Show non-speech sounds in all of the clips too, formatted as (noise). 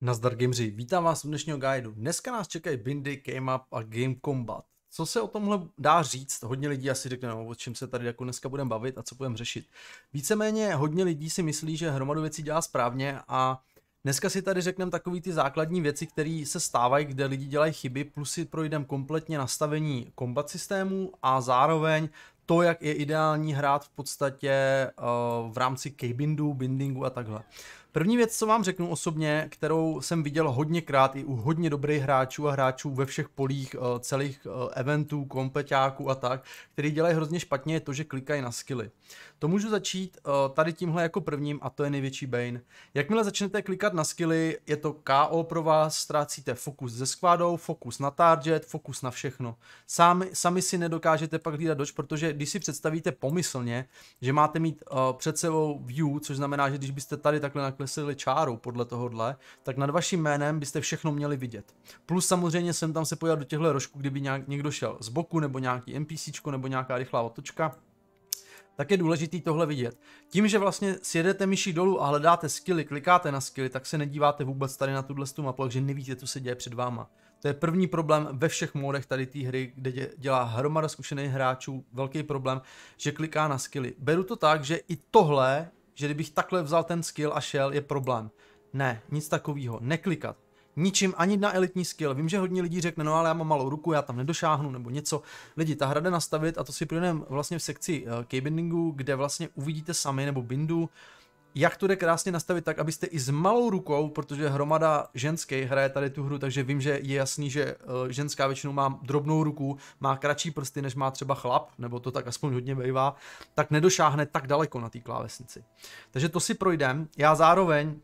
Nazdar gameři, vítám vás u dnešního guideu. Dneska nás čekají bindy, game up a game combat. Co se o tomhle dá říct? Hodně lidí asi řekne, no, o čem se tady jako dneska budeme bavit a co budeme řešit. Víceméně hodně lidí si myslí, že hromadu věcí dělá správně a dneska si tady řekneme takové ty základní věci, které se stávají, kde lidi dělají chyby, plus si projdeme kompletně nastavení kombat systému a zároveň to, jak je ideální hrát v podstatě uh, v rámci bindu, bindingu a takhle. První věc, co vám řeknu osobně, kterou jsem viděl hodněkrát i u hodně dobrých hráčů a hráčů ve všech polích eh, celých eh, eventů, kompeťáků a tak, který dělají hrozně špatně, je to, že klikají na skily. To můžu začít eh, tady tímhle jako prvním a to je největší bane. Jakmile začnete klikat na skily, je to KO pro vás, ztrácíte fokus ze skvádou, fokus na target, fokus na všechno. Sami, sami si nedokážete pak hlídat doč, protože když si představíte pomyslně, že máte mít před sebou view, což znamená, že když byste tady takhle nakreslili čáru podle tohohle, tak nad vaším jménem byste všechno měli vidět. Plus samozřejmě jsem tam se pojal do těchto rožků, kdyby nějak, někdo šel z boku, nebo nějaký NPC, nebo nějaká rychlá otočka, tak je důležité tohle vidět. Tím, že vlastně sjedete myší dolů a hledáte skily, klikáte na skily, tak se nedíváte vůbec tady na tuhle mapu, takže nevíte, co se děje před váma. To je první problém ve všech módech tady té hry, kde dělá hromada zkušených hráčů velký problém, že kliká na skily. Beru to tak, že i tohle že kdybych takhle vzal ten skill a šel, je problém. Ne, nic takového, neklikat. Ničím ani na elitní skill. Vím, že hodně lidí řekne, no ale já mám malou ruku, já tam nedošáhnu nebo něco. Lidi, ta hra jde nastavit a to si projdeme vlastně v sekci uh, eh, keybindingu, kde vlastně uvidíte sami nebo bindu, jak to jde krásně nastavit tak, abyste i s malou rukou, protože hromada ženské hraje tady tu hru, takže vím, že je jasný, že eh, ženská většinou má drobnou ruku, má kratší prsty, než má třeba chlap, nebo to tak aspoň hodně bývá, tak nedošáhne tak daleko na té klávesnici. Takže to si projdem. Já zároveň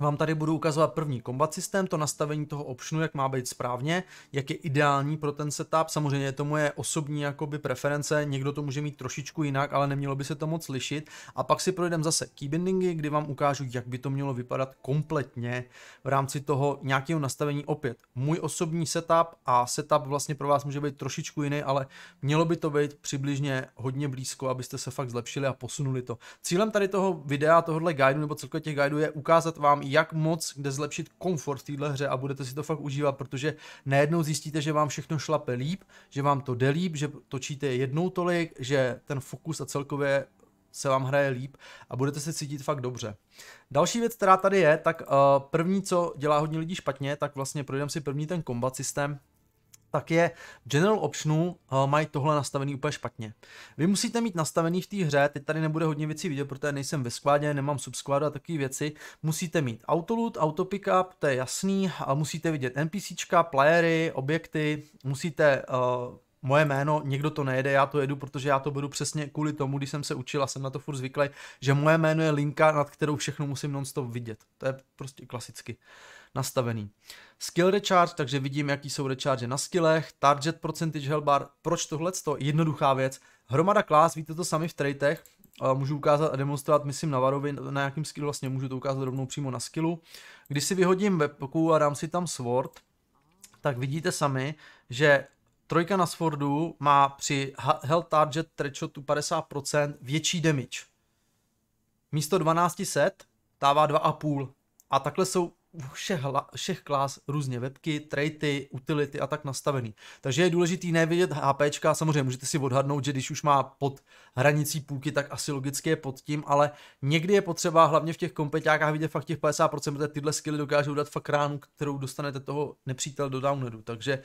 vám tady budu ukazovat první combat systém, to nastavení toho optionu, jak má být správně, jak je ideální pro ten setup. Samozřejmě je to moje osobní jakoby preference, někdo to může mít trošičku jinak, ale nemělo by se to moc lišit. A pak si projdem zase keybindingy, kdy vám ukážu, jak by to mělo vypadat kompletně v rámci toho nějakého nastavení opět. Můj osobní setup a setup vlastně pro vás může být trošičku jiný, ale mělo by to být přibližně hodně blízko, abyste se fakt zlepšili a posunuli to. Cílem tady toho videa, tohohle guidu nebo celkově těch guidů je ukázat vám, jak moc kde zlepšit komfort v téhle hře a budete si to fakt užívat, protože najednou zjistíte, že vám všechno šlape líp, že vám to jde líp, že točíte jednou tolik, že ten fokus a celkově se vám hraje líp a budete se cítit fakt dobře. Další věc, která tady je, tak uh, první, co dělá hodně lidí špatně, tak vlastně projdeme si první ten kombat systém, tak je General Optionu eh, mají tohle nastavený úplně špatně. Vy musíte mít nastavený v té hře, teď tady nebude hodně věcí vidět, protože nejsem ve skládě, nemám subskvádu a takové věci. Musíte mít autoloot, pickup, to je jasný, a musíte vidět NPCčka, playery, objekty, musíte uh, moje jméno, někdo to nejede, já to jedu, protože já to budu přesně kvůli tomu, když jsem se učil a jsem na to furt zvyklý, že moje jméno je linka, nad kterou všechno musím nonstop vidět. To je prostě klasicky nastavený. Skill recharge, takže vidím, jaký jsou recharge na skillech, target percentage hellbar, proč tohle to jednoduchá věc. Hromada klás, víte to sami v tradech, můžu ukázat a demonstrovat, myslím, na varovi, na jakým skillu vlastně můžu to ukázat rovnou přímo na skillu. Když si vyhodím webku a dám si tam sword, tak vidíte sami, že trojka na swordu má při health target threadshotu 50% větší damage. Místo 12 set dává 2,5. A takhle jsou všech, hla, všech klás různě webky, traity, utility a tak nastavený. Takže je důležité nevědět HP, samozřejmě můžete si odhadnout, že když už má pod hranicí půlky, tak asi logicky je pod tím, ale někdy je potřeba hlavně v těch kompetákách vidět fakt těch 50%, protože tyhle skilly dokážou dát fakt ránu, kterou dostanete toho nepřítel do downloadu. takže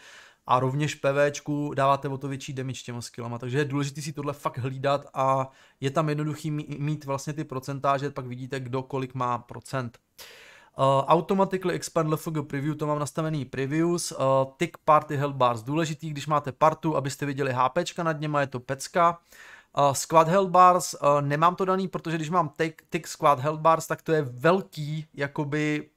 a rovněž PVčku dáváte o to větší damage těma skillama, takže je důležité si tohle fakt hlídat a je tam jednoduchý mít vlastně ty procentáže, pak vidíte, kdo kolik má procent. Uh, Eh, automatically expand LFG preview, to mám nastavený previews, uh, tick party health bars, důležitý, když máte partu, abyste viděli HP nad něma, je to pecka. Uh, squad health bars, uh, nemám to daný, protože když mám tick, tick squad health bars, tak to je velký, jakoby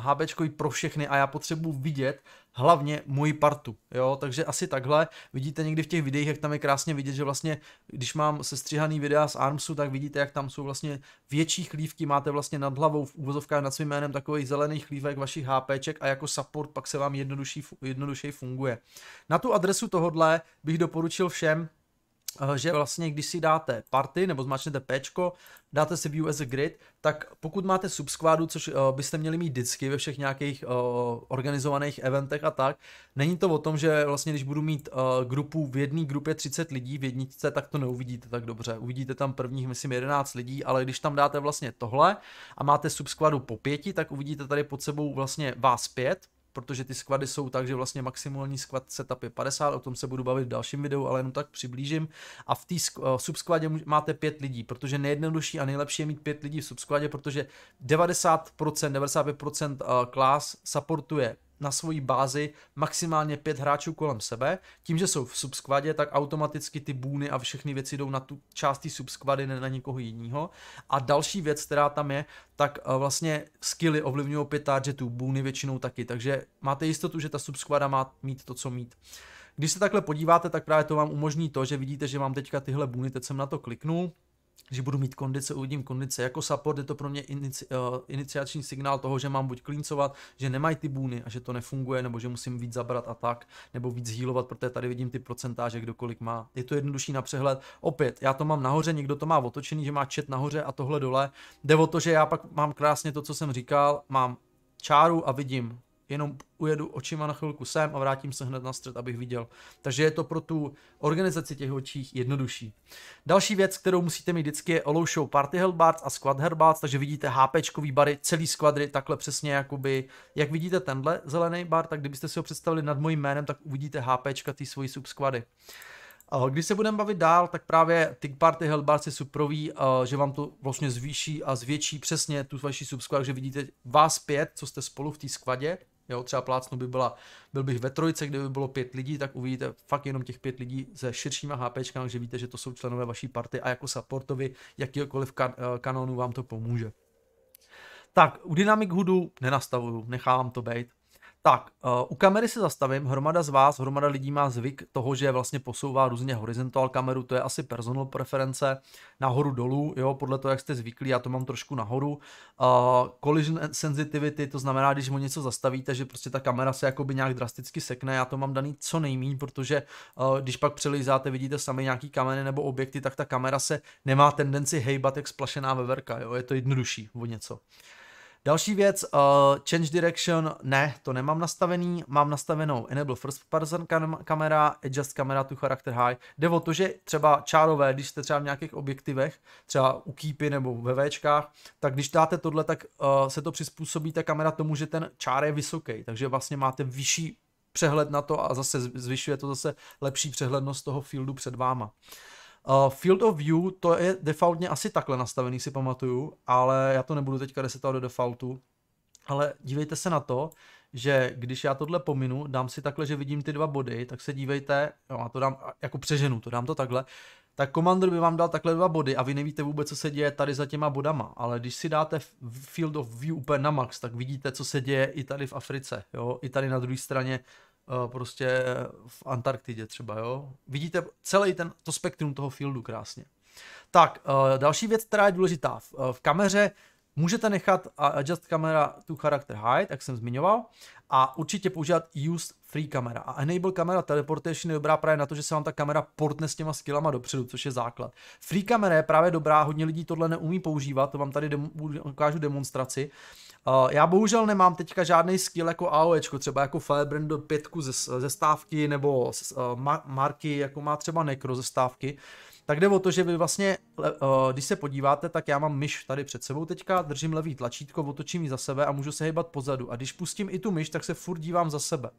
HBčkový pro všechny a já potřebuji vidět, hlavně moji partu, jo, takže asi takhle, vidíte někdy v těch videích, jak tam je krásně vidět, že vlastně, když mám sestříhaný videa z Armsu, tak vidíte, jak tam jsou vlastně větší chlívky, máte vlastně nad hlavou v úvozovkách nad svým jménem takový zelený chlívek vašich HPček a jako support pak se vám jednodušší, jednodušší funguje. Na tu adresu tohodle bych doporučil všem, Eh, že vlastně když si dáte party nebo zmačnete P, dáte si view as a grid, tak pokud máte subskvádu, což eh, byste měli mít vždycky ve všech nějakých eh, organizovaných eventech a tak, není to o tom, že vlastně když budu mít grupu v jedné grupě 30 lidí, v jedničce, tak to neuvidíte tak dobře. Uvidíte tam prvních, myslím, 11 lidí, ale když tam dáte vlastně tohle a máte subskvádu po pěti, tak uvidíte tady pod sebou vlastně vás pět, protože ty skvady jsou tak, že vlastně maximální skvad setup je 50, o tom se budu bavit v dalším videu, ale jenom tak přiblížím. A v té eh, subskvadě máte 5 lidí, protože nejjednodušší a nejlepší je mít 5 lidí v subskvadě, protože 90%, 95% klás supportuje na svoji bázi maximálně pět hráčů kolem sebe. Tím, že jsou v subskvadě, tak automaticky ty bůny a všechny věci jdou na tu část té subskvady, ne na nikoho jiného. A další věc, která tam je, tak eh, vlastně skilly ovlivňují pět targetů, bůny většinou taky, takže máte jistotu, že ta subskvada má mít to, co mít. Když se takhle podíváte, tak právě to vám umožní to, že vidíte, že mám teďka tyhle bůny, teď jsem na to kliknul, když budu mít kondice, uvidím kondice. Jako support je to pro mě inici, uh, iniciační signál toho, že mám buď klincovat, že nemají ty bůny a že to nefunguje, nebo že musím víc zabrat a tak, nebo víc healovat, protože tady vidím ty procentáže, kdokolik má. Je to jednodušší na přehled. Opět, já to mám nahoře, někdo to má otočený, že má čet nahoře a tohle dole. Jde o to, že já pak mám krásně to, co jsem říkal, mám čáru a vidím jenom ujedu očima na chvilku sem a vrátím se hned na střed, abych viděl. Takže je to pro tu organizaci těch očích jednodušší. Další věc, kterou musíte mít vždycky je Allow Show Party Hellbards a Squad Hellbards, takže vidíte HPčkový bary, celý skvadry, takhle přesně jakoby, jak vidíte tenhle zelený bar, tak kdybyste si ho představili nad mojím jménem, tak uvidíte HPčka ty svoji subskvady. Eh, když se budeme bavit dál, tak právě ty party Hellbars je suprový, eh, že vám to vlastně zvýší a zvětší přesně tu vaši subsquad, že vidíte vás pět, co jste spolu v té skvadě, Jo, třeba plácnu by byla, byl bych ve trojce, kde by bylo pět lidí, tak uvidíte fakt jenom těch pět lidí se širšíma HP, takže víte, že to jsou členové vaší party a jako supportovi jakýkoliv kan- eh, kanonu vám to pomůže. Tak, u Dynamic Hoodu nenastavuju, nechávám to být. Tak, eh, u kamery se zastavím. Hromada z vás, hromada lidí má zvyk toho, že vlastně posouvá různě horizontál kameru, to je asi personal preference, nahoru dolů, jo, podle toho, jak jste zvyklí, já to mám trošku nahoru. Uh, collision sensitivity, to znamená, když mu něco zastavíte, že prostě ta kamera se jakoby nějak drasticky sekne, já to mám daný co nejméně, protože uh, když pak přelizáte, vidíte sami nějaký kameny nebo objekty, tak ta kamera se nemá tendenci hejbat jak splašená veverka, jo, je to jednodušší o něco. Uh, Další věc, uh, Change Direction, ne, to nemám nastavený, mám nastavenou Enable First Person kamera, Adjust kamera to Character High. Jde o to, že třeba čárové, když jste třeba v nějakých objektivech, třeba u kýpy nebo ve Včkách, tak když dáte tohle, tak uh, se to přizpůsobí ta kamera tomu, že ten čár je vysoký, takže vlastně máte vyšší přehled na to a zase zvyšuje to zase lepší přehlednost toho fieldu před váma. Uh, Uh, field of view, to je defaultně asi takhle nastavený, si pamatuju, ale já to nebudu teďka resetovat do defaultu. Ale dívejte se na to, že když já tohle pominu, dám si takhle, že vidím ty dva body, tak se dívejte, jo, a to dám jako přeženu, to dám to takhle, tak komandor by vám dal takhle dva body a vy nevíte vůbec, co se děje tady za těma bodama, ale když si dáte Field of View úplně na max, tak vidíte, co se děje i tady v Africe, jo, i tady na druhé straně Eh, prostě v Antarktidě třeba, jo. Vidíte celý ten, to spektrum toho fieldu krásně. Tak, eh, další věc, která je důležitá. V eh, kameře Můžete nechat adjust camera to character hide, jak jsem zmiňoval, a určitě používat use free camera. A enable camera teleportation je dobrá právě na to, že se vám ta kamera portne s těma skillama dopředu, což je základ. Free kamera je právě dobrá, hodně lidí tohle neumí používat, to vám tady dem- ukážu demonstraci. Uh, já bohužel nemám teďka žádný skill jako AOEčko, třeba jako Firebrand do pětku ze, ze stávky nebo z, uh, eh, ma- marky, jako má třeba Necro ze stávky, tak jde o to, že vy vlastně, eh, když se podíváte, tak já mám myš tady před sebou teďka, držím levý tlačítko, otočím ji za sebe a můžu se hýbat pozadu. A když pustím i tu myš, tak se furt dívám za sebe.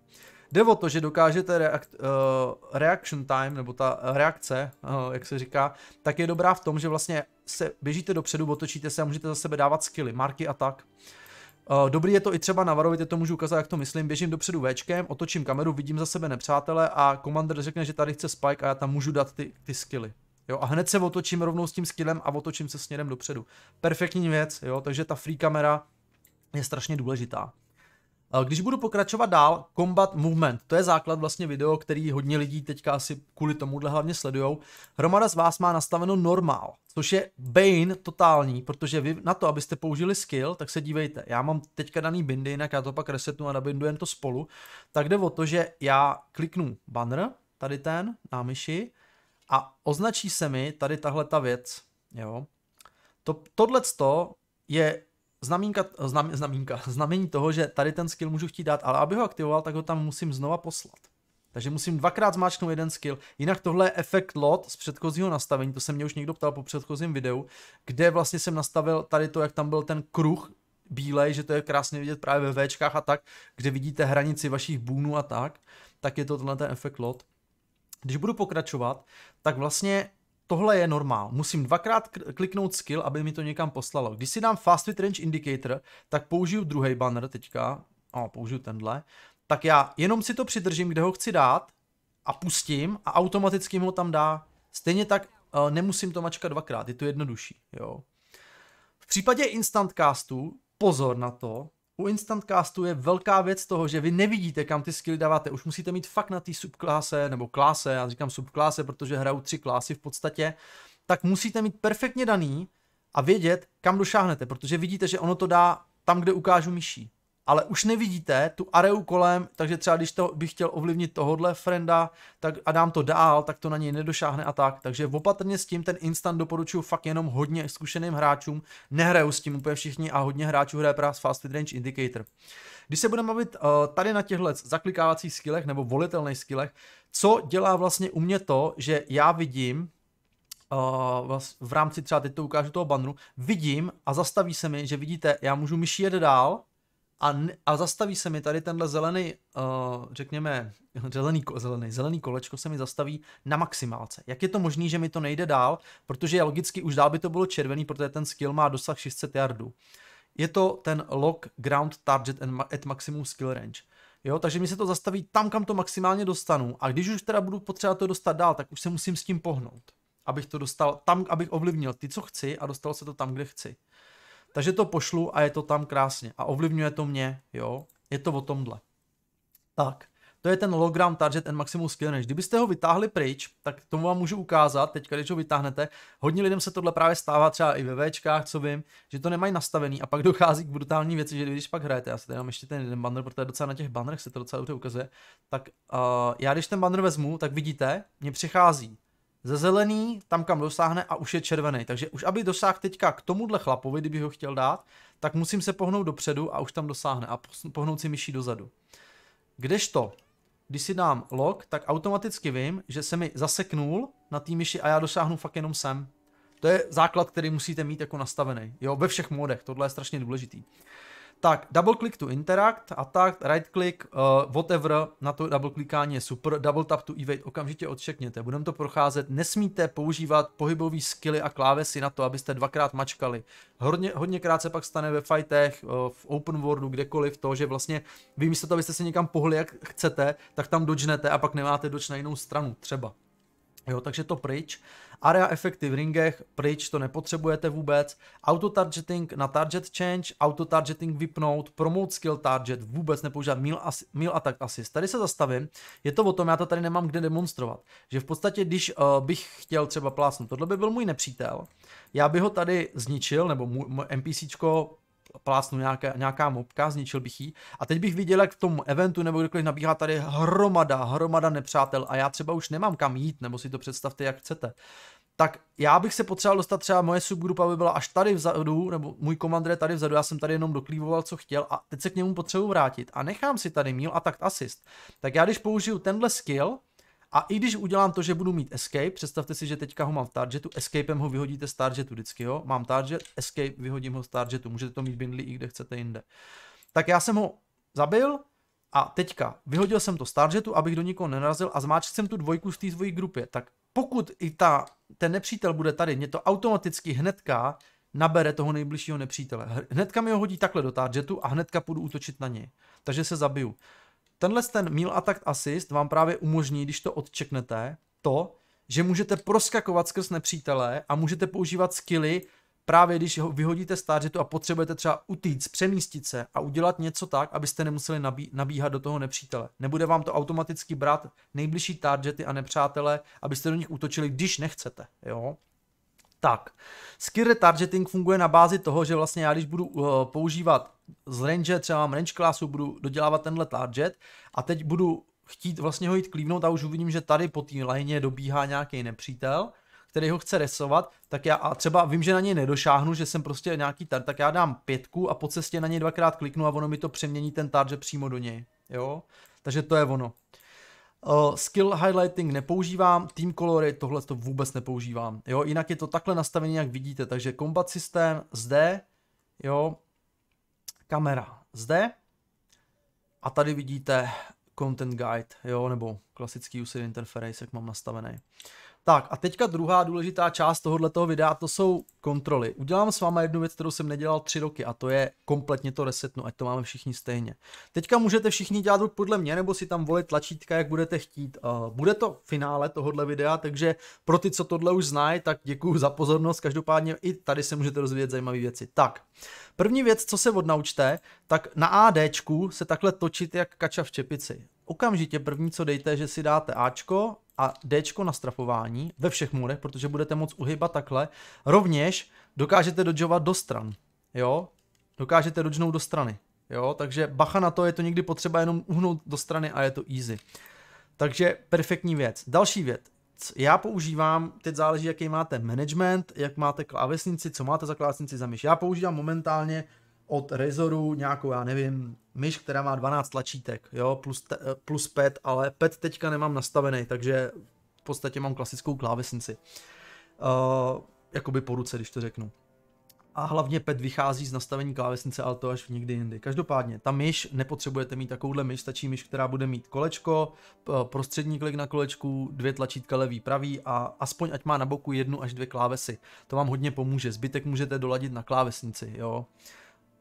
Jde o to, že dokážete reakt, uh, reaction time, nebo ta reakce, uh, jak se říká, tak je dobrá v tom, že vlastně se běžíte dopředu, otočíte se a můžete za sebe dávat skilly, marky a tak. dobrý je to i třeba navarovit, je to můžu ukázat, jak to myslím. Běžím dopředu Včkem, otočím kameru, vidím za sebe nepřátele a komandér řekne, že tady chce Spike a já tam můžu dát ty, ty skilly. Jo, a hned se otočím rovnou s tím skillem a otočím se směrem dopředu. Perfektní věc, jo, takže ta free kamera je strašně důležitá. Eh, když budu pokračovat dál, combat movement, to je základ vlastně video, který hodně lidí teďka asi kvůli tomuhle hlavně sledujou. Hromada z vás má nastaveno normál, což je bane totální, protože vy na to, abyste použili skill, tak se dívejte, já mám teďka daný bindy, jinak já to pak resetnu a nabindujem to spolu, tak jde o to, že já kliknu banner, tady ten, na myši, a označí se mi tady tahle ta věc. Jo? To, to je znamínka, znam, znamínka, (laughs) znamení toho, že tady ten skill můžu chtít dát, ale aby ho aktivoval, tak ho tam musím znova poslat. Takže musím dvakrát zmáčknout jeden skill. Jinak tohle je efekt lot z předchozího nastavení, to se mě už někdo ptal po předchozím videu, kde vlastně jsem nastavil tady to, jak tam byl ten kruh bílej, že to je krásně vidět právě ve Včkách a tak, kde vidíte hranici vašich bůnů a tak, tak je to tenhle ten efekt lot. Když budu pokračovat, tak vlastně tohle je normál. Musím dvakrát kliknout skill, aby mi to někam poslalo. Když si dám fast Fit range indicator, tak použiju druhý banner teďka, o, no, použiju tenhle, tak já jenom si to přidržím, kde ho chci dát a pustím a automaticky ho tam dá. Stejně tak uh, nemusím to mačkat dvakrát, je to jednodušší, jo. V případě instant castu, pozor na to, u Castu je velká věc toho, že vy nevidíte, kam ty skilly dáváte. Už musíte mít fakt na té subkláse, nebo kláse, já říkám subkláse, protože hrajou tři klásy v podstatě, tak musíte mít perfektně daný a vědět, kam došáhnete, protože vidíte, že ono to dá tam, kde ukážu myší ale už nevidíte tu areu kolem, takže třeba když to, bych chtěl ovlivnit tohodle frenda tak, a dám to dál, tak to na něj nedošáhne a tak. Takže opatrně s tím ten instant doporučuju fakt jenom hodně zkušeným hráčům. Nehraju s tím úplně všichni a hodně hráčů hraje právě s Fast Range Indicator. Když se budeme bavit uh, tady na těchto zaklikávacích skillech nebo volitelných skillech, co dělá vlastně u mě to, že já vidím, eh, v rámci třeba teď to ukážu toho banru, vidím a zastaví se mi, že vidíte, já můžu myší jet dál, a, a zastaví se mi tady tenhle zelený, uh, řekněme, (laughs) zelený, zelený, zelený kolečko se mi zastaví na maximálce. Jak je to možné, že mi to nejde dál? Protože logicky už dál by to bylo červený, protože ten skill má dosah 600 yardů. Je to ten lock ground target at maximum skill range. Jo, takže mi se to zastaví tam, kam to maximálně dostanu. A když už teda budu potřebovat to dostat dál, tak už se musím s tím pohnout. Abych to dostal tam, abych ovlivnil ty, co chci a dostal se to tam, kde chci. Takže to pošlu a je to tam krásně. A ovlivňuje to mě, jo. Je to o tomhle. Tak, to je ten hologram Target and Maximum Skill Range. Kdybyste ho vytáhli pryč, tak tomu vám můžu ukázat, teď když ho vytáhnete, hodně lidem se tohle právě stává třeba i ve Včkách, co vím, že to nemají nastavený a pak dochází k brutální věci, že když pak hrajete, já si tady mám ještě ten jeden banner, protože docela na těch bannerech se to docela dobře ukazuje, tak uh, já když ten banner vezmu, tak vidíte, mě přichází ze zelený tam, kam dosáhne a už je červený. Takže už aby dosáhl teďka k tomuhle chlapovi, kdyby ho chtěl dát, tak musím se pohnout dopředu a už tam dosáhne a pohnout si myší dozadu. Kdežto, když si dám log, tak automaticky vím, že se mi zaseknul na té myši a já dosáhnu fakt jenom sem. To je základ, který musíte mít jako nastavený. Jo, ve všech modech, tohle je strašně důležitý. Tak, double click to interact, attack, right click, uh, whatever, na to double klikání je super, double tap to evade okamžitě odšekněte, budeme to procházet, nesmíte používat pohybové skilly a klávesy na to, abyste dvakrát mačkali. Hodně, hodněkrát se pak stane ve fightech, uh, v open worldu, kdekoliv to, že vlastně vy místo abyste se někam pohli, jak chcete, tak tam dočnete a pak nemáte doč na jinou stranu, třeba. Jo, takže to pryč. Uh, Area efekty v ringech, pryč, to nepotřebujete vůbec. Auto targeting na target change, auto targeting vypnout, promote skill target, vůbec nepoužívat meal, as, meal attack assist. Tady se zastavím, je to o tom, já to tady nemám kde demonstrovat. Že v podstatě, když uh, bych chtěl třeba plásnout, tohle by byl můj nepřítel, já bych ho tady zničil, nebo můj, můj NPCčko plácnu nějaká, nějaká mobka, zničil bych ji. A teď bych viděl, jak v tom eventu nebo kdekoliv nabíhá tady hromada, hromada nepřátel a já třeba už nemám kam jít, nebo si to představte, jak chcete tak já bych se potřeboval dostat třeba moje subgrupa by byla až tady vzadu, nebo můj komandér je tady vzadu, já jsem tady jenom doklívoval, co chtěl a teď se k němu potřebuji vrátit a nechám si tady míl a tak assist. Tak já když použiju tenhle skill, a i když udělám to, že budu mít escape, představte si, že teďka ho mám v targetu, escapem ho vyhodíte z targetu vždycky, jo? Mám target, escape, vyhodím ho z targetu, můžete to mít bindli i kde chcete jinde. Tak já jsem ho zabil a teďka vyhodil jsem to z targetu, abych do nikoho nenarazil a zmáčkl jsem tu dvojku z té svojí grupě. Tak pokud i ta, ten nepřítel bude tady, mě to automaticky hnedka nabere toho nejbližšího nepřítele. Hnedka mi ho hodí takhle do targetu a hnedka půjdu útočit na něj. Takže se zabiju. Tenhle ten Meal Attack Assist vám právě umožní, když to odčeknete, to, že můžete proskakovat skrz nepřítele a můžete používat skilly právě když ho vyhodíte z targetu a potřebujete třeba utíct, přemístit se a udělat něco tak, abyste nemuseli nabí, nabíhat do toho nepřítele. Nebude vám to automaticky brát nejbližší targety a nepřátele, abyste do nich útočili, když nechcete. Jo? Tak, skill retargeting funguje na bázi toho, že vlastně já když budu uh, používat z range, třeba mám range classu, budu dodělávat tenhle target a teď budu chtít vlastně ho jít klívnout a už uvidím, že tady po té lajně dobíhá nějaký nepřítel, který ho chce resovat, tak já a třeba vím, že na něj nedošáhnu, že jsem prostě nějaký tar, tak já dám pětku a po cestě na něj dvakrát kliknu a ono mi to přemění ten target přímo do něj, jo? Takže to je ono. Uh, skill highlighting nepoužívám, team colory tohle to vůbec nepoužívám, jo? Jinak je to takhle nastavené, jak vidíte, takže combat systém zde, jo, kamera zde a tady vidíte content guide, jo, nebo klasický user interface, jak mám nastavený. Tak a teďka druhá důležitá část tohoto videa, to jsou kontroly. Udělám s váma jednu věc, kterou jsem nedělal tři roky a to je kompletně to resetnu, ať to máme všichni stejně. Teďka můžete všichni dělat buď podle mě, nebo si tam volit tlačítka, jak budete chtít. Eh, bude to finále tohohle videa, takže pro ty, co tohle už znají, tak děkuji za pozornost. Každopádně i tady se můžete dozvědět zajímavé věci. Tak, první věc, co se odnaučte, tak na AD se takhle točit jak kača v čepici okamžitě první, co dejte, že si dáte Ačko a D na strafování ve všech můrech, protože budete moc uhybat takhle. Rovněž dokážete dodžovat do stran, jo? Dokážete dodžnout do strany, jo? Takže bacha na to, je to někdy potřeba jenom uhnout do strany a je to easy. Takže perfektní věc. Další věc. Já používám, teď záleží, jaký máte management, jak máte klávesnici, co máte za klávesnici za myš. Já používám momentálně od Rezoru nějakou, já nevím, myš, která má 12 tlačítek, jo, plus, te, eh, plus pet, ale pet teďka nemám nastavený, takže v podstatě mám klasickou klávesnici. Uh, jakoby po ruce, když to řeknu. A hlavně pet vychází z nastavení klávesnice, ale to až v nikdy jindy. Každopádně, ta myš, nepotřebujete mít takovouhle myš, stačí myš, která bude mít kolečko, prostřední klik na kolečku, dvě tlačítka levý, pravý a aspoň ať má na boku jednu až dvě klávesy. To vám hodně pomůže, zbytek můžete doladit na klávesnici, jo. Uh,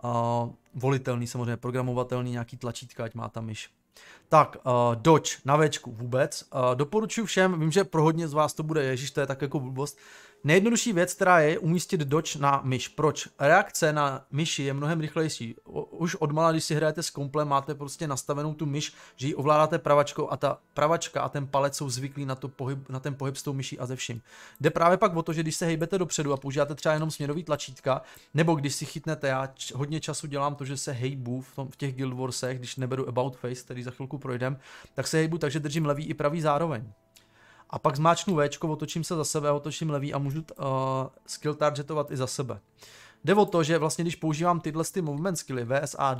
Uh, volitelný samozřejmě, programovatelný, nějaký tlačítka, ať má tam myš. Tak, uh, doč na večku vůbec. Uh, doporučuji všem, vím, že pro hodně z vás to bude, ježiš, to je tak jako blbost, Nejjednodušší věc, která je umístit doč na myš. Proč? Reakce na myši je mnohem rychlejší. Už od mala, když si hrajete s komplem, máte prostě nastavenou tu myš, že ji ovládáte pravačkou a ta pravačka a ten palec jsou zvyklí na, to pohyb, na ten pohyb s tou myší a ze vším. Jde právě pak o to, že když se hejbete dopředu a používáte třeba jenom směrový tlačítka, nebo když si chytnete, já č- hodně času dělám to, že se hejbu v, tom, v těch Guild Warsech, když neberu About Face, který za chvilku projdem, tak se hejbu takže držím levý i pravý zároveň a pak zmáčknu V, otočím se za sebe, otočím levý a můžu uh, skill targetovat i za sebe. Jde o to, že vlastně když používám tyhle ty movement skilly VSAD,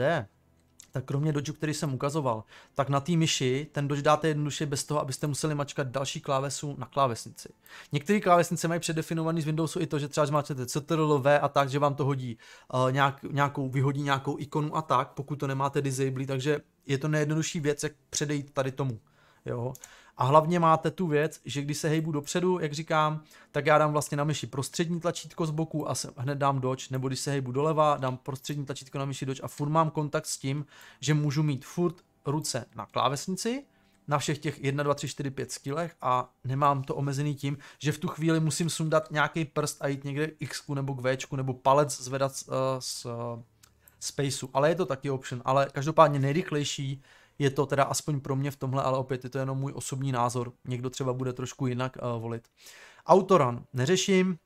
tak kromě dodge, který jsem ukazoval, tak na té myši ten dodge dáte jednoduše bez toho, abyste museli mačkat další klávesu na klávesnici. Některé klávesnice mají předefinovaný z Windowsu i to, že třeba zmáčete CTRL, V a tak, že vám to hodí uh, nějak, nějakou, vyhodí nějakou ikonu a tak, pokud to nemáte disabled, takže je to nejjednodušší věc, jak předejít tady tomu. Jo. A hlavně máte tu věc, že když se hejbu dopředu, jak říkám, tak já dám vlastně na myši prostřední tlačítko z boku a se, hned dám doč, nebo když se hejbu doleva, dám prostřední tlačítko na myši doč a furt mám kontakt s tím, že můžu mít furt ruce na klávesnici, na všech těch 1, 2, 3, 4, 5 skillech a nemám to omezený tím, že v tu chvíli musím sundat nějaký prst a jít někde X nebo k V nebo palec zvedat z, z, z spaceu, ale je to taky option, ale každopádně nejrychlejší je to teda aspoň pro mě v tomhle, ale opět je to jenom můj osobní názor. Někdo třeba bude trošku jinak uh, volit. Autoran neřeším,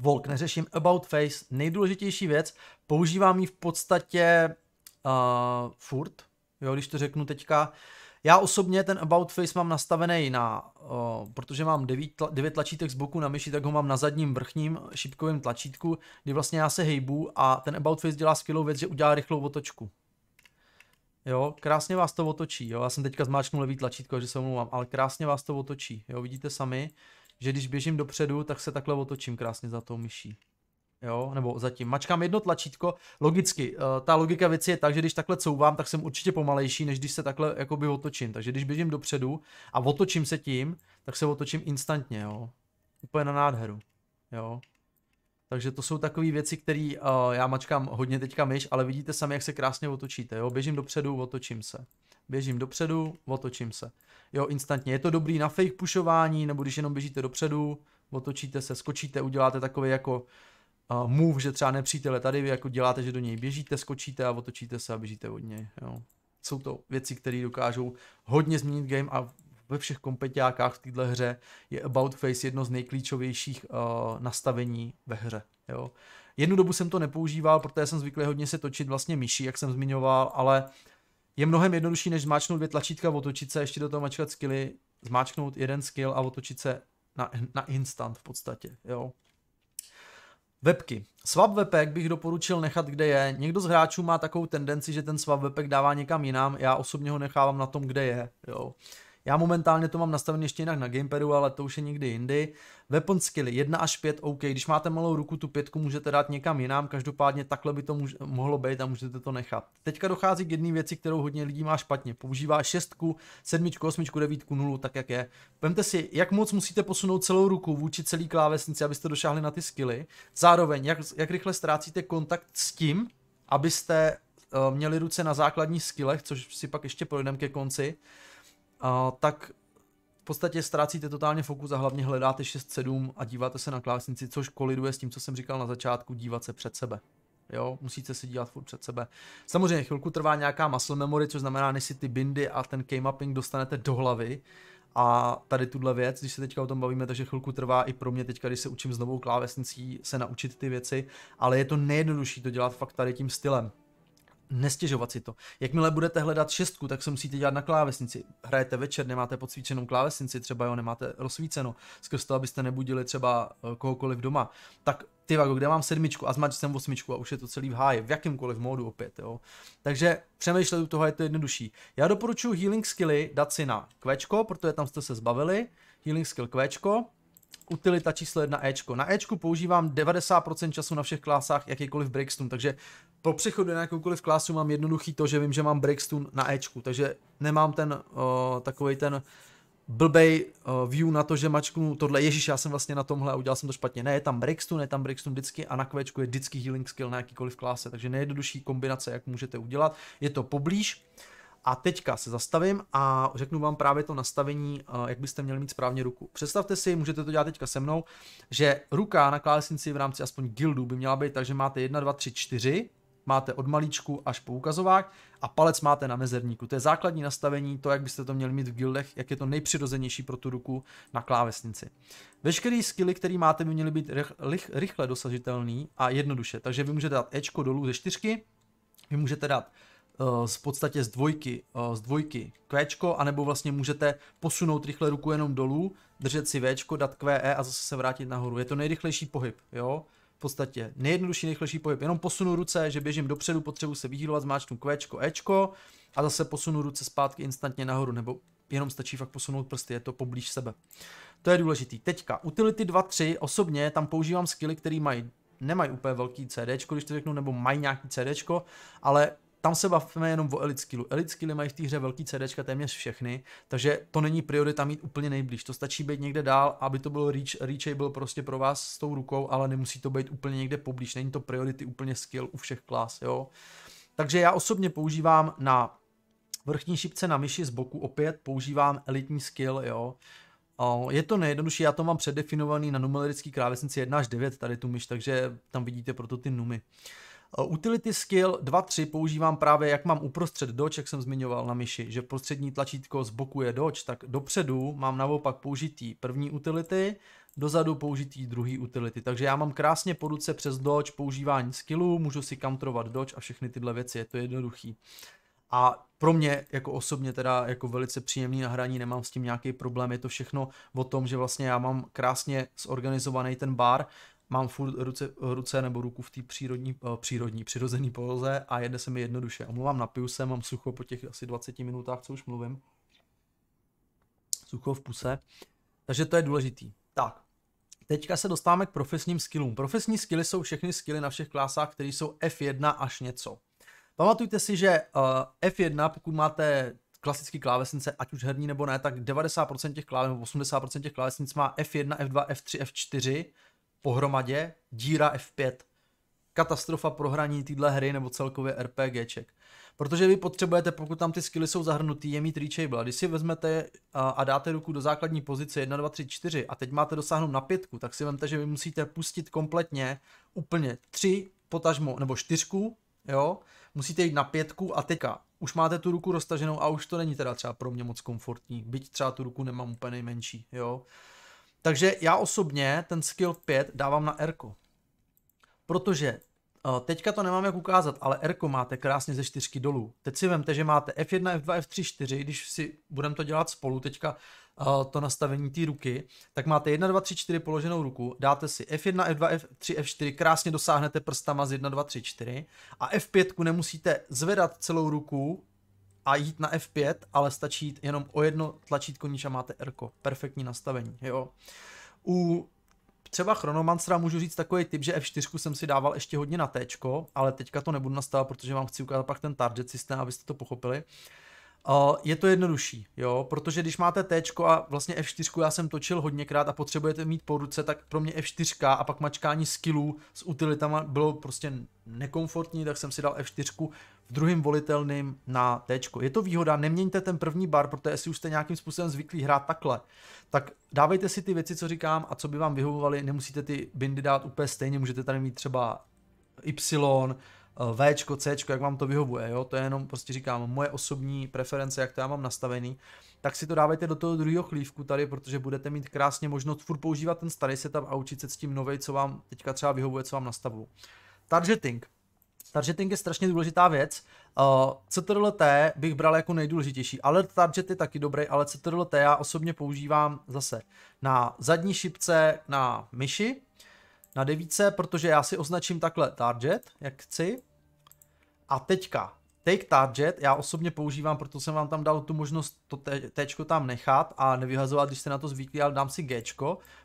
Volk neřeším, About Face, nejdůležitější věc, používám ji v podstatě uh, furt, jo, když to řeknu teďka. Já osobně ten About Face mám nastavený na, uh, protože mám 9, tla, 9 tlačítek z boku na myši, tak ho mám na zadním vrchním šipkovém tlačítku, kdy vlastně já se hejbu a ten About Face dělá skvělou věc, že udělá rychlou otočku. Jo, krásně vás to otočí, jo, já jsem teďka zmáčknul levý tlačítko, že se omlouvám, ale krásně vás to otočí, jo, vidíte sami, že když běžím dopředu, tak se takhle otočím krásně za tou myší. Jo, nebo zatím. Mačkám jedno tlačítko. Logicky, eh, ta logika věci je tak, že když takhle couvám, tak jsem určitě pomalejší, než když se takhle jakoby otočím. Takže když běžím dopředu a otočím se tím, tak se otočím instantně, jo. Úplně na nádheru, jo. Takže to jsou takové věci, které uh, já mačkám hodně teďka myš, ale vidíte sami, jak se krásně otočíte. Jo? Běžím dopředu, otočím se. Běžím dopředu, otočím se. Jo, instantně. Je to dobrý na fake pušování, nebo když jenom běžíte dopředu, otočíte se, skočíte, uděláte takový jako uh, move, že třeba nepřítele tady, vy jako děláte, že do něj běžíte, skočíte a otočíte se a běžíte od něj. Jo. Jsou to věci, které dokážou hodně změnit game a ve všech kompetiákách v této hře je About Face jedno z nejklíčovějších uh, nastavení ve hře. Jo. Jednu dobu jsem to nepoužíval, protože jsem zvyklý hodně se točit vlastně myší, jak jsem zmiňoval, ale je mnohem jednodušší, než zmáčknout dvě tlačítka, otočit se, ještě do toho mačkat skilly, zmáčknout jeden skill a otočit se na, na instant v podstatě. Jo. Webky. Swap webek bych doporučil nechat, kde je. Někdo z hráčů má takovou tendenci, že ten swap webek dává někam jinam, já osobně ho nechávám na tom, kde je. Jo. Já momentálně to mám nastavené ještě jinak na gamepadu, ale to už je nikdy jindy. Weapon skilly 1 až 5, OK. Když máte malou ruku, tu pětku můžete dát někam jinam, každopádně takhle by to mohlo být a můžete to nechat. Teďka dochází k jedné věci, kterou hodně lidí má špatně. Používá šestku, sedmičku, osmičku, devítku, nulu, tak jak je. Vemte si, jak moc musíte posunout celou ruku vůči celý klávesnici, abyste došáhli na ty skily. Zároveň, jak, jak rychle ztrácíte kontakt s tím, abyste eh, měli ruce na základních skillech, což si pak ještě projdeme ke konci, a tak v podstatě ztrácíte totálně fokus a hlavně hledáte 6-7 a díváte se na klásnici, což koliduje s tím, co jsem říkal na začátku, dívat se před sebe. Jo, musíte se dívat furt před sebe. Samozřejmě chvilku trvá nějaká muscle memory, což znamená, než si ty bindy a ten key mapping dostanete do hlavy, a tady tuhle věc, když se teďka o tom bavíme, takže chvilku trvá i pro mě teďka, když se učím s novou klávesnicí, se naučit ty věci, ale je to nejjednodušší to dělat fakt tady tím stylem nestěžovat si to. Jakmile budete hledat šestku, tak se musíte dělat na klávesnici. Hrajete večer, nemáte podsvícenou klávesnici, třeba jo, nemáte rozsvíceno, skrz to, abyste nebudili třeba eh, kohokoliv doma. Tak ty vago, kde mám sedmičku a zmač jsem osmičku a už je to celý v háji, v jakýmkoliv módu opět, jo. Takže přemýšlet u toho je to jednodušší. Já doporučuji healing skilly dát si na kvečko, protože tam jste se zbavili, healing skill kvečko, utilita číslo 1 Ečko. Na Ečku používám 90% času na všech klásách jakýkoliv Breakstone, takže po přechodu na jakoukoliv klásu mám jednoduchý to, že vím, že mám Breakstone na Ečku, takže nemám ten uh, eh, takový ten blbej uh, view na to, že mačknu tohle, ježíš, já jsem vlastně na tomhle a udělal jsem to špatně. Ne, je tam Breakstone, je tam Breakstone vždycky a na Qčku je vždycky healing skill na jakýkoliv kláse, takže nejjednodušší kombinace, jak můžete udělat. Je to poblíž. Uh, a teďka se zastavím a řeknu vám právě to nastavení, eh, jak byste měli mít správně ruku. Představte si, můžete to dělat teďka se mnou, že ruka na klávesnici v rámci aspoň guildu by měla být takže máte 1, 2, 3, 4, máte od malíčku až po ukazovák a palec máte na mezerníku. To je základní nastavení, to, jak byste to měli mít v guildech, jak je to nejpřirozenější pro tu ruku na klávesnici. Veškeré skilly, které máte, by měly být rychle dosažitelný a jednoduše. Takže vy můžete dát Ečko dolů ze čtyřky, vy můžete dát z eh, podstatě z dvojky, eh, z dvojky Qčko, anebo vlastně můžete posunout rychle ruku jenom dolů, držet si Včko, dát QE a zase se vrátit nahoru. Je to nejrychlejší pohyb, jo? V podstatě nejjednodušší, nejrychlejší pohyb. Jenom posunu ruce, že běžím dopředu, potřebuji se vyhýlovat, zmáčknu Qčko, Ečko a zase posunu ruce zpátky instantně nahoru, nebo jenom stačí fakt posunout prsty, je to poblíž sebe. To je důležitý. Teďka, utility 2.3, osobně tam používám skilly, které mají nemají úplně velký CD, když to řeknu, nebo mají nějaký CD, ale tam se bavíme jenom o Elite Skillu. Elite Skilly mají v té hře velký CD, téměř všechny, takže to není priorita mít úplně nejblíž. To stačí být někde dál, aby to bylo reach, reachable prostě pro vás s tou rukou, ale nemusí to být úplně někde poblíž. Není to priority úplně skill u všech klas, jo. Takže já osobně používám na vrchní šipce na myši z boku opět používám elitní skill, jo. Je to nejjednodušší, já to mám předdefinovaný na numerický klávesnici 1 až 9, tady tu myš, takže tam vidíte proto ty numy. Eh, utility skill 2.3 používám právě, jak mám uprostřed doč, jak jsem zmiňoval na myši, že prostřední tlačítko z boku je doč, tak dopředu mám naopak použitý první utility, dozadu použitý druhý utility. Takže já mám krásně po ruce přes doč používání skillů, můžu si kamtrovat doč a všechny tyhle věci, je to jednoduchý. A pro mě jako osobně teda jako velice příjemný na hraní, nemám s tím nějaký problém, je to všechno o tom, že vlastně já mám krásně zorganizovaný ten bar, mám furt ruce, ruce nebo ruku v té přírodní, eh, přírodní, přirozené poloze a jede se mi jednoduše. Omluvám, napiju se, mám sucho po těch asi 20 minutách, co už mluvím. Sucho v puse. Takže to je důležitý. Tak, teďka se dostáváme k profesním skillům. Profesní skilly jsou všechny skilly na všech klásách, které jsou F1 až něco. Pamatujte si, že eh, F1, pokud máte klasický klávesnice, ať už herní nebo ne, tak 90% těch klávesnic, 80% těch klávesnic má F1, F2, F3, F4 pohromadě, díra F5. Katastrofa pro hraní téhle hry nebo celkově RPGček. Protože vy potřebujete, pokud tam ty skilly jsou zahrnutý, je mít reachable. Když si vezmete a dáte ruku do základní pozice 1, 2, 3, 4 a teď máte dosáhnout na pětku, tak si vemte, že vy musíte pustit kompletně úplně 3 potažmo nebo 4, jo, musíte jít na pětku a teďka už máte tu ruku roztaženou a už to není teda třeba pro mě moc komfortní, byť třeba tu ruku nemám úplně nejmenší, jo. Takže já osobně ten skill 5 dávám na r Protože eh, teďka to nemám jak ukázat, ale r máte krásně ze 4 dolů. Teď si vemte, že máte F1, F2, F3, 4, když si budeme to dělat spolu teďka eh, to nastavení té ruky, tak máte 1, 2, 3, 4 položenou ruku, dáte si F1, F2, F3, F4, krásně dosáhnete prstama z 1, 2, 3, 4 a F5 nemusíte zvedat celou ruku a jít na F5, ale stačí jít jenom o jedno tlačítko níž a máte R. -ko. Perfektní nastavení, jo. U třeba Chronomancera můžu říct takový typ, že F4 jsem si dával ještě hodně na T, ale teďka to nebudu nastavovat, protože vám chci ukázat pak ten target systém, abyste to pochopili. Uh, je to jednodušší, jo, protože když máte T a vlastně F4 já jsem točil hodněkrát a potřebujete mít po ruce, tak pro mě F4 a pak mačkání skillů s utilitama bylo prostě nekomfortní, tak jsem si dal F4 druhým volitelným na T. Je to výhoda, neměňte ten první bar, protože jestli už jste nějakým způsobem zvyklí hrát takhle, tak dávejte si ty věci, co říkám a co by vám vyhovovaly, nemusíte ty bindy dát úplně stejně, můžete tady mít třeba Y, eh, V, C, jak vám to vyhovuje, jo? to je jenom prostě říkám moje osobní preference, jak to já mám nastavený, tak si to dávejte do toho druhého chlívku tady, protože budete mít krásně možnost furt používat ten starý setup a učit se s tím novej, co vám teďka třeba vyhovuje, co vám nastavu. Targeting. Targeting je strašně důležitá věc. Uh, eh, CTRLT bych bral jako nejdůležitější. Alert target je taky dobrý, ale CTRLT já osobně používám zase na zadní šipce na myši, na devíce, protože já si označím takhle target, jak chci. A teďka Take Target já osobně používám, proto jsem vám tam dal tu možnost to T tam nechat a nevyhazovat, když jste na to zvyklí, ale dám si G,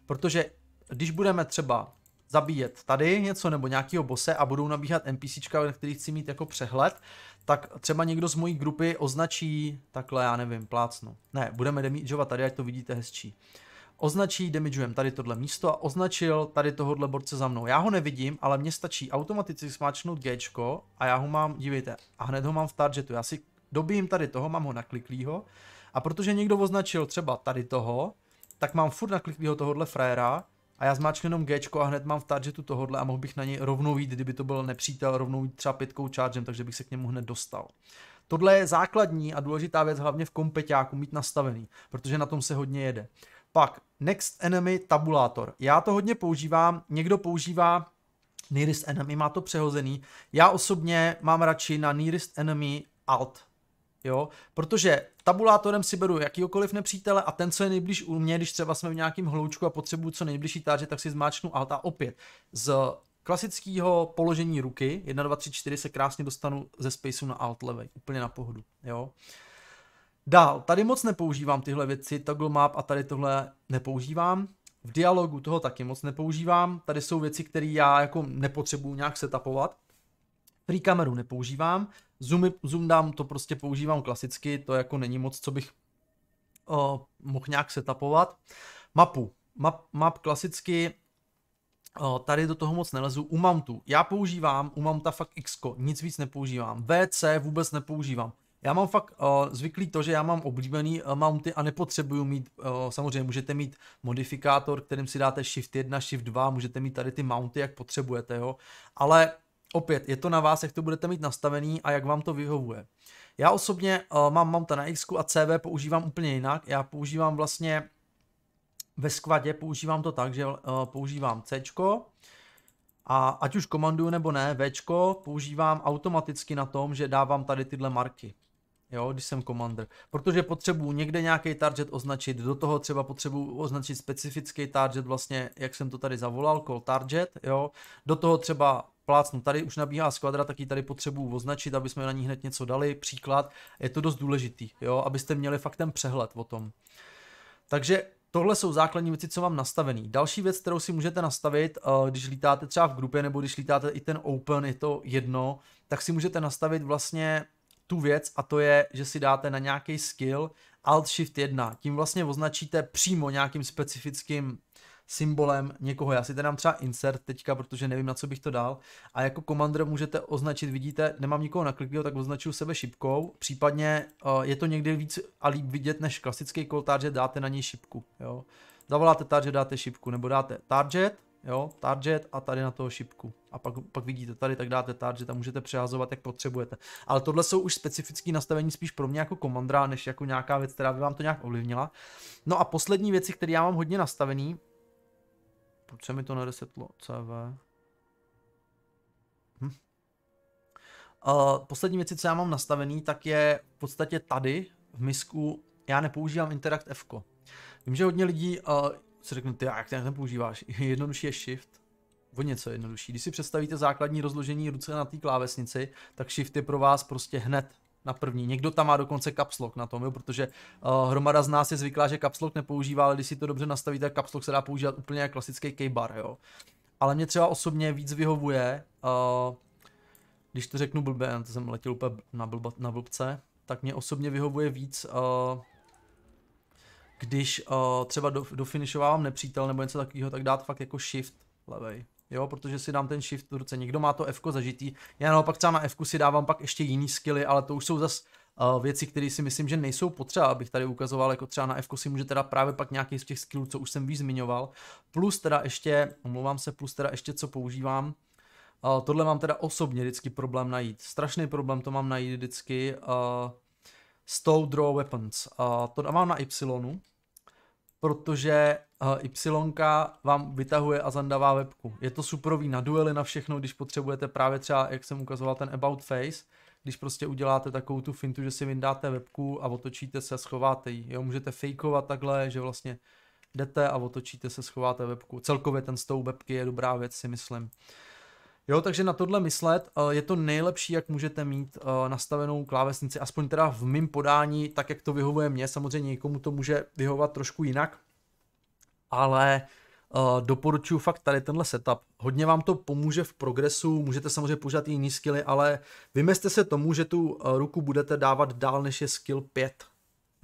protože když budeme třeba zabíjet tady něco nebo nějakého bose a budou nabíhat NPCčka, ve kterých chci mít jako přehled, tak třeba někdo z mojí grupy označí takhle, já nevím, plácnu. Ne, budeme damageovat tady, ať to vidíte hezčí. Označí, damageujeme tady tohle místo a označil tady tohohle borce za mnou. Já ho nevidím, ale mně stačí automaticky smáčknout G a já ho mám, dívejte, a hned ho mám v targetu. Já si dobím tady toho, mám ho nakliklýho a protože někdo označil třeba tady toho, tak mám furt nakliklýho tohohle frajera a já zmáčknu jenom G a hned mám v targetu tohodle a mohl bych na něj rovnou jít, kdyby to byl nepřítel, rovnou jít třeba pětkou chargem, takže bych se k němu hned dostal. Tohle je základní a důležitá věc, hlavně v kompeťáku mít nastavený, protože na tom se hodně jede. Pak Next Enemy tabulátor. Já to hodně používám, někdo používá Nearest Enemy, má to přehozený. Já osobně mám radši na Nearest Enemy Alt, Jo, protože tabulátorem si beru jakýkoliv nepřítele a ten, co je nejblíž u mě, když třeba jsme v nějakém hloučku a potřebuju co nejbližší táže, tak si zmáčknu alt a opět z klasického položení ruky 1, 2, 3, 4 se krásně dostanu ze spaceu na alt levej, úplně na pohodu. Jo. Dál, tady moc nepoužívám tyhle věci, toggle map a tady tohle nepoužívám. V dialogu toho taky moc nepoužívám. Tady jsou věci, které já jako nepotřebuju nějak setupovat. Free kameru nepoužívám. Zoomy, zoom dám, to prostě používám klasicky, to jako není moc, co bych o, mohl nějak setupovat. Mapu. Map, map klasicky o, tady do toho moc nelezu. U mountu. Já používám u mounta fakt X, nic víc nepoužívám. VC vůbec nepoužívám. Já mám fakt uh, zvyklý to, že já mám oblíbený uh, mounty a nepotřebuju mít, uh, samozřejmě můžete mít modifikátor, kterým si dáte shift 1, shift 2, můžete mít tady ty mounty, jak potřebujete, jo, ale Opět, je to na vás, jak to budete mít nastavený a jak vám to vyhovuje. Já osobně uh, mám to na X a CV používám úplně jinak. Já používám vlastně ve skvadě, používám to tak, že uh, používám C, a ať už komanduju nebo ne, V používám automaticky na tom, že dávám tady tyhle marky. Jo, když jsem commander. Protože potřebuji někde nějaký target označit, do toho třeba potřebuji označit specifický target, vlastně, jak jsem to tady zavolal, call target, jo. Do toho třeba plácnu. No, tady už nabíhá skvadra, tak ji tady potřebuji označit, aby jsme na ní hned něco dali. Příklad, je to dost důležitý, jo, abyste měli fakt ten přehled o tom. Takže tohle jsou základní věci, co mám nastavený. Další věc, kterou si můžete nastavit, eh, když lítáte třeba v grupě nebo když lítáte i ten open, je to jedno, tak si můžete nastavit vlastně tu věc a to je, že si dáte na nějaký skill Alt Shift 1. Tím vlastně označíte přímo nějakým specifickým symbolem někoho. Já si tady dám třeba insert teďka, protože nevím, na co bych to dal. A jako komandr můžete označit, vidíte, nemám nikoho na kliku, tak označuju sebe šipkou. Případně eh, je to někdy víc a líp vidět než klasický call target, dáte na něj šipku. Jo. Zavoláte target, dáte šipku, nebo dáte target, jo, target a tady na toho šipku. A pak, pak vidíte tady, tak dáte target a můžete přehazovat, jak potřebujete. Ale tohle jsou už specifické nastavení spíš pro mě jako komandra, než jako nějaká věc, která by vám to nějak ovlivnila. No a poslední věci, které já mám hodně nastavený, proč se mi to neresetlo? CV. Hm. Uh, poslední věci, co já mám nastavený, tak je v podstatě tady v misku, já nepoužívám Interact F. -ko. Vím, že hodně lidí uh, si řeknu, ty, jak ten používáš? (laughs) Jednodušší je Shift. O něco jednodušší. Když si představíte základní rozložení ruce na té klávesnici, tak Shift je pro vás prostě hned na první. Někdo tam má dokonce capslock na tom, jo, protože uh, hromada z nás je zvyklá, že capslock nepoužívá, ale když si to dobře nastaví, tak capslock se dá používat úplně jako klasický keybar, jo. Ale mě třeba osobně víc vyhovuje, uh, když to řeknu blbě, to jsem letěl úplně na, blba, na blbce, tak mě osobně vyhovuje víc, uh, když uh, třeba do, dofinišovávám nepřítel nebo něco takového, tak dát fakt jako shift levej jo, protože si dám ten shift v ruce, někdo má to F zažitý, já naopak třeba na F si dávám pak ještě jiný skilly, ale to už jsou zas uh, věci, které si myslím, že nejsou potřeba, abych tady ukazoval, jako třeba na F si může teda právě pak nějaký z těch skillů, co už jsem víc zmiňoval, plus teda ještě, omlouvám se, plus teda ještě co používám, Uh, tohle mám teda osobně vždycky problém najít. Strašný problém to mám najít vždycky. Uh, eh, Stow draw weapons. Uh, to dávám na Y protože eh, Y vám vytahuje a zandavá webku. Je to suprový na duely, na všechno, když potřebujete právě třeba, jak jsem ukazoval, ten about face, když prostě uděláte takovou tu fintu, že si vyndáte webku a otočíte se, schováte ji. Jo, můžete fejkovat takhle, že vlastně jdete a otočíte se, schováte webku. Celkově ten s tou webky je dobrá věc, si myslím. Jo, takže na tohle myslet, eh, je to nejlepší, jak můžete mít eh, nastavenou klávesnici, aspoň teda v mým podání, tak jak to vyhovuje mě. samozřejmě někomu to může vyhovovat trošku jinak, ale eh, doporučuji fakt tady tenhle setup. Hodně vám to pomůže v progresu, můžete samozřejmě používat i jiný skilly, ale vymezte se tomu, že tu ruku budete dávat dál, než je skill 5.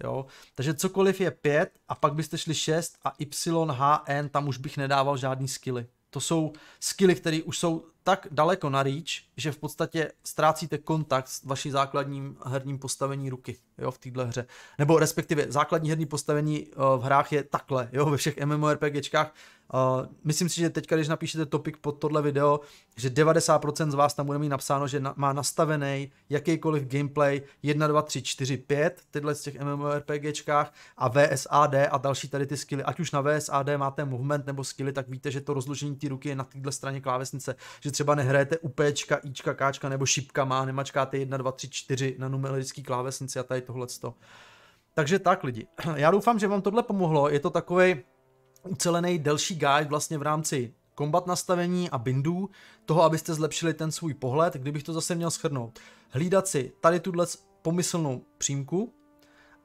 Jo? Takže cokoliv je 5 a pak byste šli 6 a Y, H, N, tam už bych nedával žádný skilly. To jsou skilly, které už jsou tak daleko na reach, že v podstatě ztrácíte kontakt s vaší základním herním postavení ruky jo, v této hře. Nebo respektive základní herní postavení eh, v hrách je takhle, jo, ve všech MMORPGčkách. Eh, myslím si, že teď, když napíšete topik pod tohle video, že 90% z vás tam bude mít napsáno, že má nastavený jakýkoliv gameplay 1, 2, 3, 4, 5, tyhle z těch MMORPGčkách a VSAD a další tady ty skily. Ať už na VSAD máte movement nebo skily, tak víte, že to rozložení té ruky je na téhle straně klávesnice, že třeba nehrajete u Pčka, Ička, Kčka nebo šipkama, nemačkáte 1, 2, 3, 4 na numerický klávesnici a tady tohleto. Takže tak lidi, (clears throat) já doufám, že vám tohle pomohlo, je to takový ucelený delší guide vlastně v rámci kombat nastavení a bindů, toho, abyste zlepšili ten svůj pohled, kdybych to zase měl schrnout. Hlídat si tady tuhle pomyslnou přímku,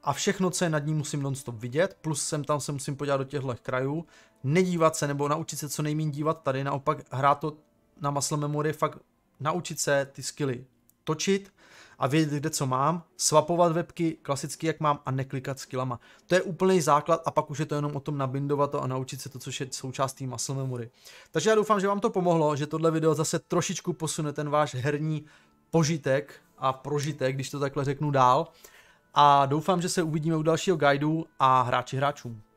a všechno, co je nad ní, musím nonstop vidět, plus sem tam se musím podívat do těchto krajů, nedívat se nebo naučit se co nejméně dívat tady, naopak hrát to na muscle memory fakt naučit se ty skilly točit a vědět, kde co mám, svapovat webky klasicky, jak mám a neklikat skillama. To je úplný základ a pak už je to jenom o tom nabindovat to a naučit se to, což je součástí muscle memory. Takže já doufám, že vám to pomohlo, že tohle video zase trošičku posune ten váš herní požitek a prožitek, když to takhle řeknu dál. A doufám, že se uvidíme u dalšího guidu a hráči hráčům.